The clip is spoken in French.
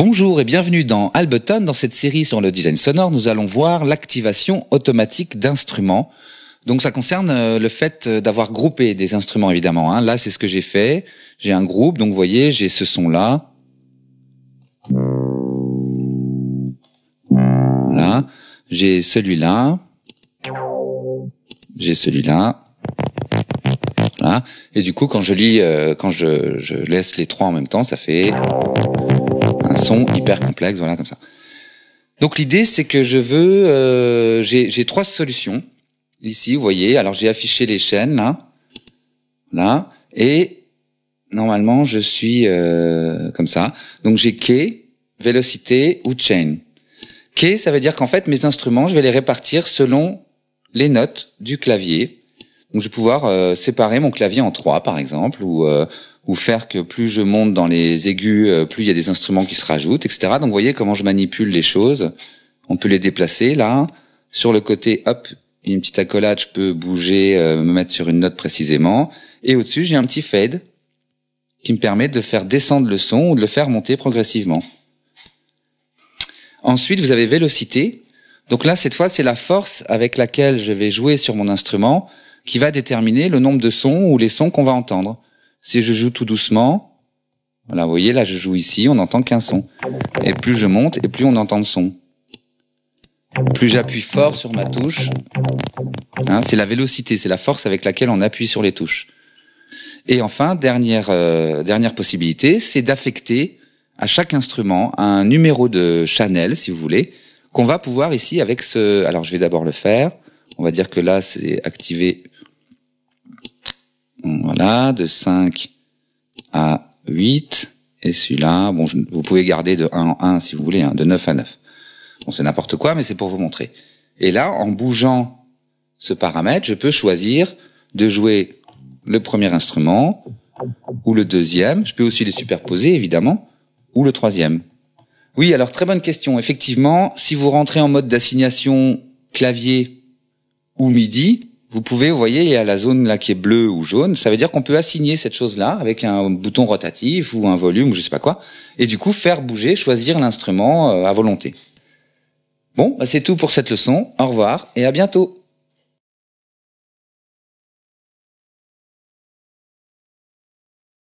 Bonjour et bienvenue dans Alberton. Dans cette série sur le design sonore, nous allons voir l'activation automatique d'instruments. Donc ça concerne euh, le fait euh, d'avoir groupé des instruments évidemment. Hein. Là c'est ce que j'ai fait. J'ai un groupe, donc vous voyez j'ai ce son là. Voilà. J'ai celui-là. J'ai celui-là. Voilà. Et du coup quand je lis, euh, quand je laisse les trois en même temps, ça fait sont hyper complexes voilà, comme ça. Donc l'idée, c'est que je veux, euh, j'ai trois solutions ici, vous voyez. Alors j'ai affiché les chaînes là, là, et normalement je suis euh, comme ça. Donc j'ai key, vélocité ou chain. Key, ça veut dire qu'en fait mes instruments, je vais les répartir selon les notes du clavier. Donc je vais pouvoir euh, séparer mon clavier en trois, par exemple, ou euh, ou faire que plus je monte dans les aigus, euh, plus il y a des instruments qui se rajoutent, etc. Donc vous voyez comment je manipule les choses. On peut les déplacer là. Sur le côté, hop, il y a une petite accolade, je peux bouger, euh, me mettre sur une note précisément. Et au-dessus, j'ai un petit fade qui me permet de faire descendre le son ou de le faire monter progressivement. Ensuite, vous avez vélocité. Donc là, cette fois, c'est la force avec laquelle je vais jouer sur mon instrument qui va déterminer le nombre de sons ou les sons qu'on va entendre. Si je joue tout doucement, voilà, vous voyez, là, je joue ici, on n'entend qu'un son. Et plus je monte, et plus on entend le son. Plus j'appuie fort sur ma touche, hein, c'est la vélocité, c'est la force avec laquelle on appuie sur les touches. Et enfin, dernière, euh, dernière possibilité, c'est d'affecter à chaque instrument un numéro de Chanel, si vous voulez, qu'on va pouvoir ici avec ce... Alors, je vais d'abord le faire. On va dire que là, c'est activé voilà, de 5 à 8. Et celui-là, bon, vous pouvez garder de 1 en 1 si vous voulez, hein, de 9 à 9. Bon, c'est n'importe quoi, mais c'est pour vous montrer. Et là, en bougeant ce paramètre, je peux choisir de jouer le premier instrument ou le deuxième. Je peux aussi les superposer, évidemment, ou le troisième. Oui, alors très bonne question. Effectivement, si vous rentrez en mode d'assignation clavier ou MIDI, vous pouvez, vous voyez, il y a la zone là qui est bleue ou jaune. Ça veut dire qu'on peut assigner cette chose-là avec un bouton rotatif ou un volume ou je sais pas quoi, et du coup faire bouger, choisir l'instrument euh, à volonté. Bon, bah, c'est tout pour cette leçon. Au revoir et à bientôt.